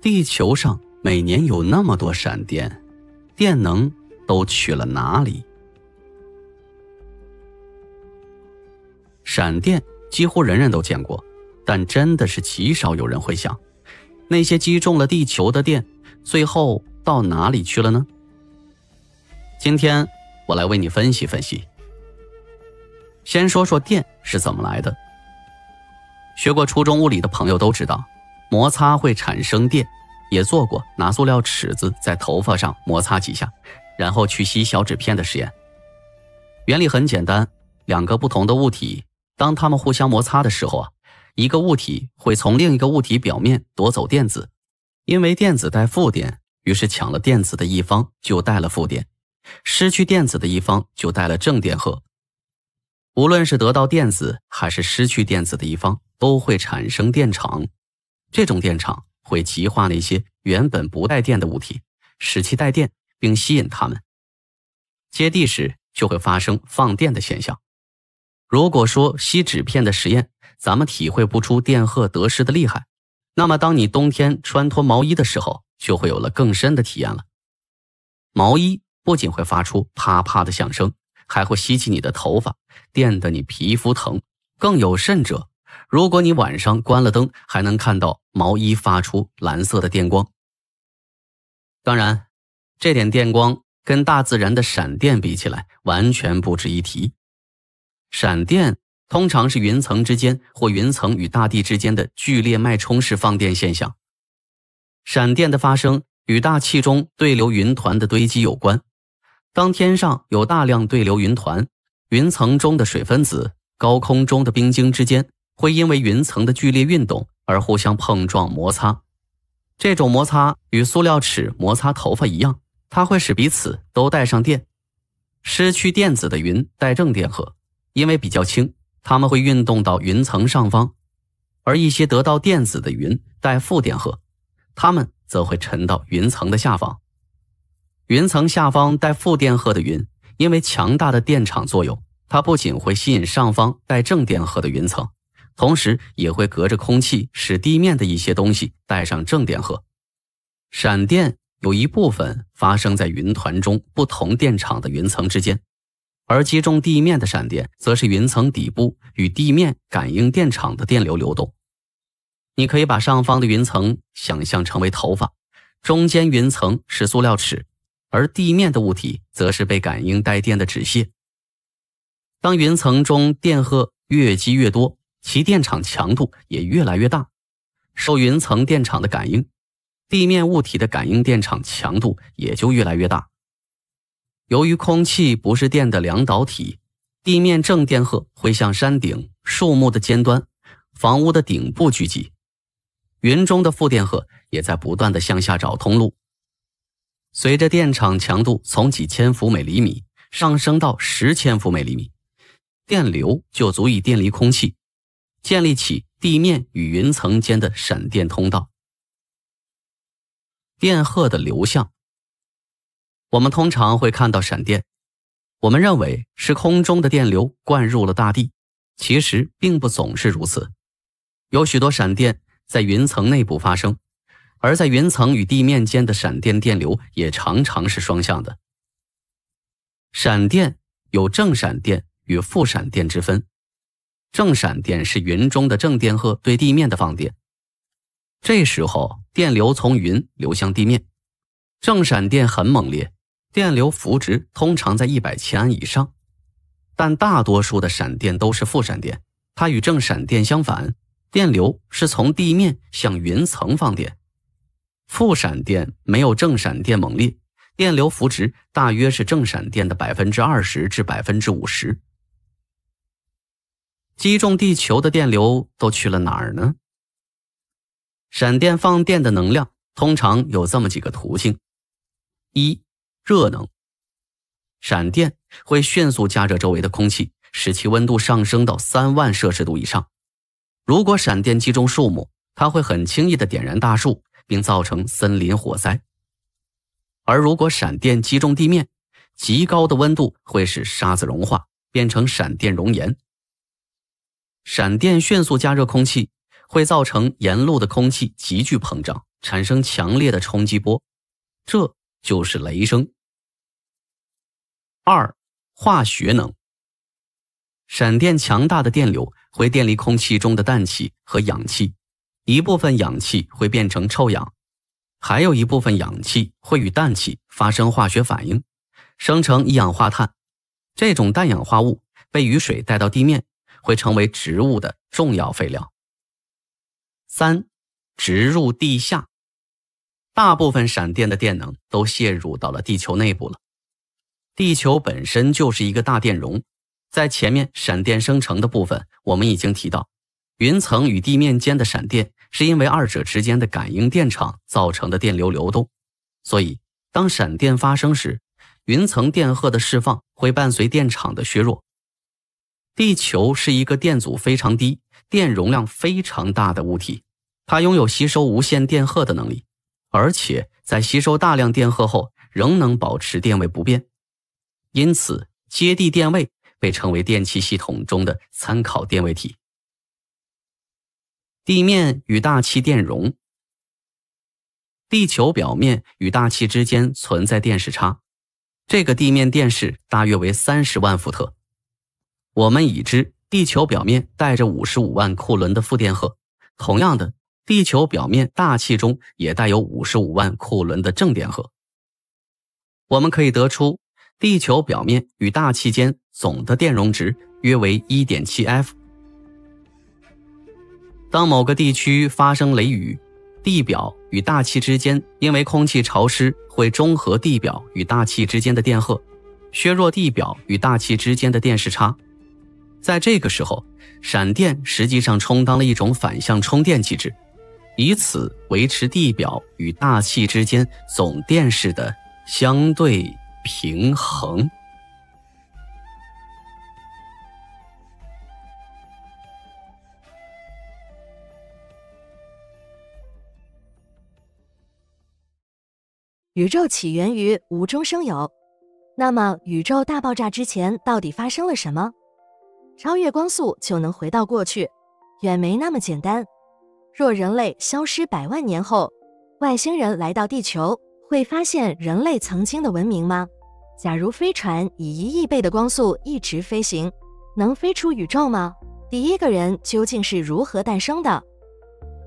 地球上每年有那么多闪电，电能都去了哪里？闪电几乎人人都见过，但真的是极少有人会想，那些击中了地球的电，最后到哪里去了呢？今天我来为你分析分析。先说说电是怎么来的。学过初中物理的朋友都知道。摩擦会产生电，也做过拿塑料尺子在头发上摩擦几下，然后去吸小纸片的实验。原理很简单，两个不同的物体，当它们互相摩擦的时候啊，一个物体会从另一个物体表面夺走电子，因为电子带负电，于是抢了电子的一方就带了负电，失去电子的一方就带了正电荷。无论是得到电子还是失去电子的一方，都会产生电场。这种电场会极化那些原本不带电的物体，使其带电并吸引它们。接地时就会发生放电的现象。如果说吸纸片的实验，咱们体会不出电荷得失的厉害，那么当你冬天穿脱毛衣的时候，就会有了更深的体验了。毛衣不仅会发出啪啪的响声，还会吸起你的头发，电得你皮肤疼，更有甚者。如果你晚上关了灯，还能看到毛衣发出蓝色的电光。当然，这点电光跟大自然的闪电比起来，完全不值一提。闪电通常是云层之间或云层与大地之间的剧烈脉冲式放电现象。闪电的发生与大气中对流云团的堆积有关。当天上有大量对流云团，云层中的水分子、高空中的冰晶之间。会因为云层的剧烈运动而互相碰撞摩擦，这种摩擦与塑料尺摩擦头发一样，它会使彼此都带上电。失去电子的云带正电荷，因为比较轻，它们会运动到云层上方；而一些得到电子的云带负电荷，它们则会沉到云层的下方。云层下方带负电荷的云，因为强大的电场作用，它不仅会吸引上方带正电荷的云层。同时也会隔着空气使地面的一些东西带上正电荷。闪电有一部分发生在云团中不同电场的云层之间，而击中地面的闪电则是云层底部与地面感应电场的电流流动。你可以把上方的云层想象成为头发，中间云层是塑料尺，而地面的物体则是被感应带电的纸屑。当云层中电荷越积越多。其电场强度也越来越大，受云层电场的感应，地面物体的感应电场强度也就越来越大。由于空气不是电的良导体，地面正电荷会向山顶、树木的尖端、房屋的顶部聚集，云中的负电荷也在不断的向下找通路。随着电场强度从几千伏每厘米上升到十千伏每厘米，电流就足以电离空气。建立起地面与云层间的闪电通道，电荷的流向。我们通常会看到闪电，我们认为是空中的电流灌入了大地，其实并不总是如此。有许多闪电在云层内部发生，而在云层与地面间的闪电电流也常常是双向的。闪电有正闪电与负闪电之分。正闪电是云中的正电荷对地面的放电，这时候电流从云流向地面。正闪电很猛烈，电流幅值通常在一百千安以上。但大多数的闪电都是负闪电，它与正闪电相反，电流是从地面向云层放电。负闪电没有正闪电猛烈，电流幅值大约是正闪电的百分之二十至百分之五十。击中地球的电流都去了哪儿呢？闪电放电的能量通常有这么几个途径：一、热能。闪电会迅速加热周围的空气，使其温度上升到三万摄氏度以上。如果闪电击中树木，它会很轻易地点燃大树，并造成森林火灾。而如果闪电击中地面，极高的温度会使沙子融化，变成闪电熔岩。闪电迅速加热空气，会造成沿路的空气急剧膨胀，产生强烈的冲击波，这就是雷声。二，化学能。闪电强大的电流会电离空气中的氮气和氧气，一部分氧气会变成臭氧，还有一部分氧气会与氮气发生化学反应，生成一氧化碳。这种氮氧化物被雨水带到地面。会成为植物的重要废料。三，植入地下。大部分闪电的电能都泄入到了地球内部了。地球本身就是一个大电容。在前面闪电生成的部分，我们已经提到，云层与地面间的闪电是因为二者之间的感应电场造成的电流流动。所以，当闪电发生时，云层电荷的释放会伴随电场的削弱。地球是一个电阻非常低、电容量非常大的物体，它拥有吸收无限电荷的能力，而且在吸收大量电荷后仍能保持电位不变。因此，接地电位被称为电气系统中的参考电位体。地面与大气电容，地球表面与大气之间存在电势差，这个地面电势大约为三十万伏特。我们已知地球表面带着五十五万库仑的负电荷，同样的，地球表面大气中也带有五十五万库仑的正电荷。我们可以得出，地球表面与大气间总的电容值约为一点七 F。当某个地区发生雷雨，地表与大气之间因为空气潮湿会中和地表与大气之间的电荷，削弱地表与大气之间的电势差。在这个时候，闪电实际上充当了一种反向充电机制，以此维持地表与大气之间总电势的相对平衡。宇宙起源于无中生有，那么宇宙大爆炸之前到底发生了什么？超越光速就能回到过去，远没那么简单。若人类消失百万年后，外星人来到地球，会发现人类曾经的文明吗？假如飞船以一亿倍的光速一直飞行，能飞出宇宙吗？第一个人究竟是如何诞生的？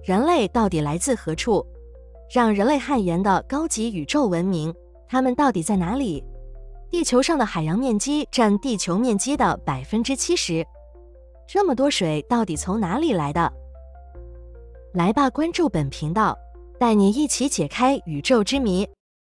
人类到底来自何处？让人类汗颜的高级宇宙文明，他们到底在哪里？地球上的海洋面积占地球面积的百分之七十，这么多水到底从哪里来的？来吧，关注本频道，带你一起解开宇宙之谜。